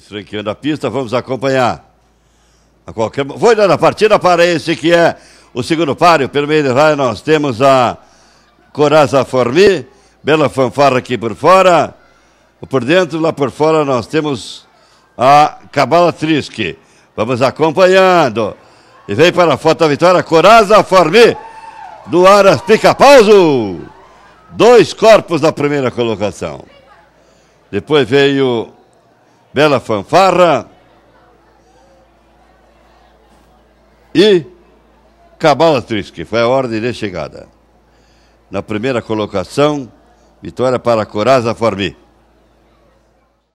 Franqueando a pista, vamos acompanhar. A qualquer... Vou dando a partida para esse que é o segundo páreo. Pelo meio de raio nós temos a Coraza Formi, Bela fanfarra aqui por fora. Por dentro, lá por fora, nós temos a Cabala Trisque. Vamos acompanhando. E vem para a foto da vitória, Coraza Formi Do Aras Pica-Pauso. Dois corpos na primeira colocação. Depois veio bela fanfarra. E cabala que foi a ordem de chegada. Na primeira colocação, vitória para Coraza Formi.